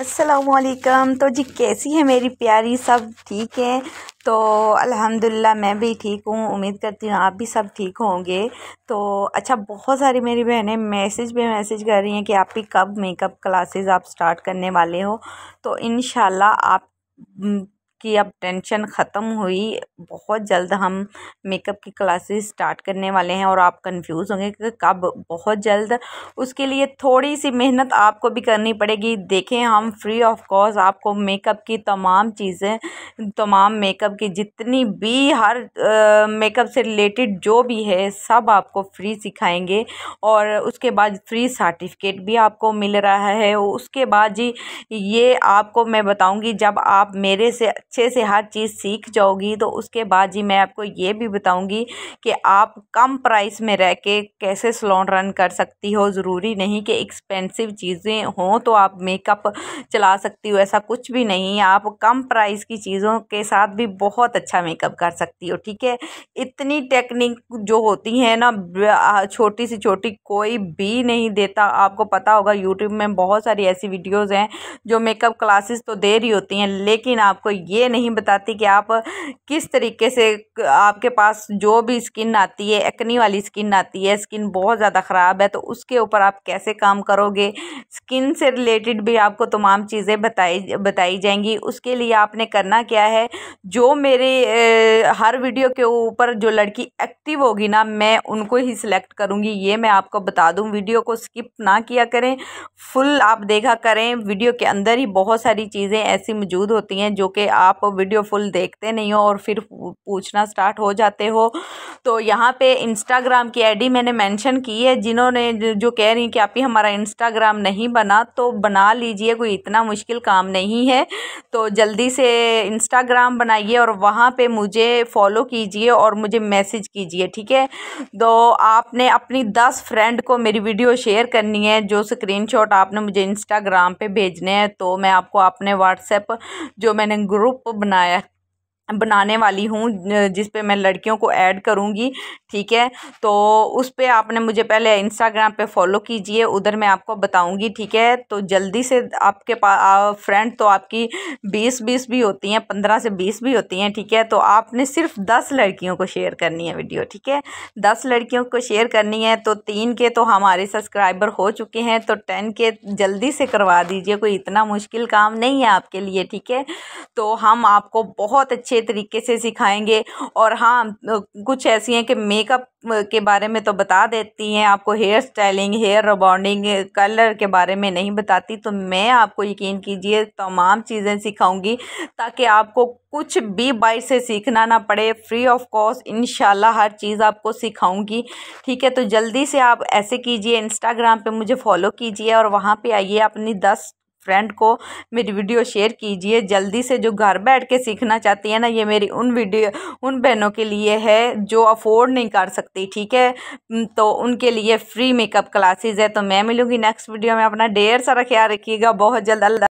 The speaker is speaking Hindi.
असलकम तो जी कैसी है मेरी प्यारी सब ठीक है तो अल्हम्दुलिल्लाह मैं भी ठीक हूँ उम्मीद करती हूँ आप भी सब ठीक होंगे तो अच्छा बहुत सारी मेरी बहनें मैसेज भी मैसेज कर रही हैं कि आप भी कब मेकअप क्लासेस आप स्टार्ट करने वाले हो तो इन आप कि अब टेंशन ख़त्म हुई बहुत जल्द हम मेकअप की क्लासेस स्टार्ट करने वाले हैं और आप कंफ्यूज होंगे कि कब बहुत जल्द उसके लिए थोड़ी सी मेहनत आपको भी करनी पड़ेगी देखें हम फ्री ऑफ कॉस्ट आपको मेकअप की तमाम चीज़ें तमाम मेकअप की जितनी भी हर मेकअप से रिलेटेड जो भी है सब आपको फ्री सिखाएंगे और उसके बाद फ्री सर्टिफिकेट भी आपको मिल रहा है उसके बाद जी ये आपको मैं बताऊँगी जब आप मेरे से अच्छे से हर चीज़ सीख जाओगी तो उसके बाद जी मैं आपको ये भी बताऊँगी कि आप कम प्राइस में रह के कैसे सलोन रन कर सकती हो ज़रूरी नहीं कि एक्सपेंसिव चीज़ें हों तो आप मेकअप चला सकती हो ऐसा कुछ भी नहीं आप कम प्राइस की चीज़ों के साथ भी बहुत अच्छा मेकअप कर सकती हो ठीक है इतनी टेक्निक जो होती हैं ना छोटी सी छोटी कोई भी नहीं देता आपको पता होगा यूट्यूब में बहुत सारी ऐसी वीडियोज़ हैं जो मेकअप क्लासेस तो दे रही होती हैं लेकिन आपको ये ये नहीं बताती कि आप किस तरीके से आपके पास जो भी स्किन आती है एक्नी वाली स्किन आती है स्किन बहुत ज़्यादा ख़राब है तो उसके ऊपर आप कैसे काम करोगे स्किन से रिलेटेड भी आपको तमाम चीज़ें बताई बताई जाएंगी उसके लिए आपने करना क्या है जो मेरे ए, हर वीडियो के ऊपर जो लड़की एक्टिव होगी ना मैं उनको ही सिलेक्ट करूँगी ये मैं आपको बता दूँ वीडियो को स्किप ना किया करें फुल आप देखा करें वीडियो के अंदर ही बहुत सारी चीज़ें ऐसी मौजूद होती हैं जो कि आप आप वीडियो फुल देखते नहीं हो और फिर पूछना स्टार्ट हो जाते हो तो यहाँ पे इंस्टाग्राम की आईडी मैंने मेंशन की है जिन्होंने जो कह रही कि आप ही हमारा इंस्टाग्राम नहीं बना तो बना लीजिए कोई इतना मुश्किल काम नहीं है तो जल्दी से इंस्टाग्राम बनाइए और वहाँ पे मुझे फॉलो कीजिए और मुझे मैसेज कीजिए ठीक है तो आपने अपनी दस फ्रेंड को मेरी वीडियो शेयर करनी है जो स्क्रीन आपने मुझे इंस्टाग्राम पे भेजने हैं तो मैं आपको अपने व्हाट्सएप जो मैंने ग्रुप ग्रुप बनाया बनाने वाली हूँ जिस पे मैं लड़कियों को ऐड करूँगी ठीक है तो उस पे आपने मुझे पहले इंस्टाग्राम पे फॉलो कीजिए उधर मैं आपको बताऊँगी ठीक है तो जल्दी से आपके पास फ्रेंड तो आपकी बीस बीस भी होती हैं पंद्रह से बीस भी होती हैं ठीक है तो आपने सिर्फ दस लड़कियों को शेयर करनी है वीडियो ठीक है दस लड़कियों को शेयर करनी है तो तीन के तो हमारे सब्सक्राइबर हो चुके हैं तो टेन के जल्दी से करवा दीजिए कोई इतना मुश्किल काम नहीं है आपके लिए ठीक है तो हम आपको बहुत अच्छे अच्छे तरीके से सिखाएंगे और हाँ कुछ ऐसी हैं कि मेकअप के बारे में तो बता देती हैं आपको hair styling hair rebonding colour के बारे में नहीं बताती तो मैं आपको यकीन कीजिए तमाम चीज़ें सिखाऊंगी ताकि आपको कुछ भी बाई से सीखना ना पड़े फ्री ऑफ कॉस्ट इन हर चीज़ आपको सिखाऊंगी ठीक है तो जल्दी से आप ऐसे कीजिए इंस्टाग्राम पे मुझे फॉलो कीजिए और वहाँ पे आइए अपनी दस फ्रेंड को मेरी वीडियो शेयर कीजिए जल्दी से जो घर बैठ के सीखना चाहती है ना ये मेरी उन वीडियो उन बहनों के लिए है जो अफोर्ड नहीं कर सकती ठीक है तो उनके लिए फ्री मेकअप क्लासेस है तो मैं मिलूँगी नेक्स्ट वीडियो में अपना ढेर सारा ख्याल रखिएगा बहुत जल्द अल्लाह